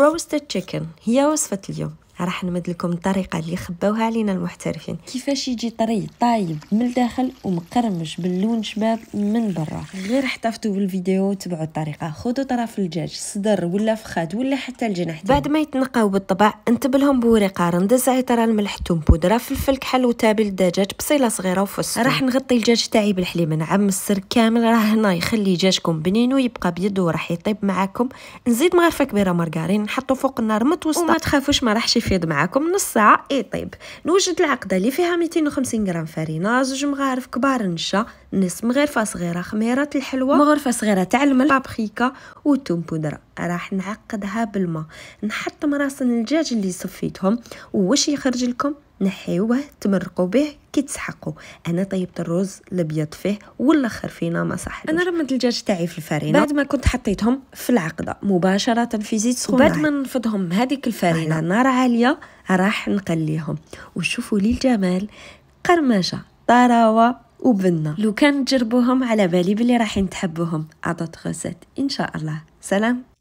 roasted chicken هي وصفة اليوم راح نمد لكم الطريقه اللي خباوها علينا المحترفين كيفاش يجي طري طايب من الداخل ومقرمش باللون شباب من برا غير احتفظوا بالفيديو وتبعوا الطريقه خذوا طرف الدجاج صدر ولا فخاد ولا حتى الجناح بعد ما يتنقاو بالطبع انتبلهم بورقه رندز زعتر الملح توم بودره فلفل كحل وتابل الدجاج بصيله صغيره وفص راح نغطي الدجاج تاعي بالحليمه نعم السر كامل راه هنا يخلي دجاجكم بنين ويبقى بيدو وراح يطيب معاكم نزيد مغرفه كبيره مارغرين نحطو فوق النار متوسطه وما تخافوش ما راحش يفيض معكم نص ساعه إيه طيب نوجد العقده اللي فيها 250 غرام فرينه زوج مغارف كبار نشا نص مغرفه صغيره خميره الحلوى مغرفه صغيره تاع الملح بابريكا والثوم بودره راح نعقدها بالماء نحط مراسن الدجاج اللي صفيتهم واش يخرج لكم نحيوه تمرقوا به كي تسحقوا انا طيبت الرز الابيض فيه والاخر فينا ما صح انا رمت الدجاج تاعي في الفرينه بعد ما كنت حطيتهم في العقده مباشره في زيت سخون بعد ما نفضهم هذيك الفرينه على نار عاليه راح نقليهم وشوفوا لي الجمال قرمشه طراوه وبنا لو كان تجربوهم على بالي بلي راحين تحبوهم عطات غسات ان شاء الله سلام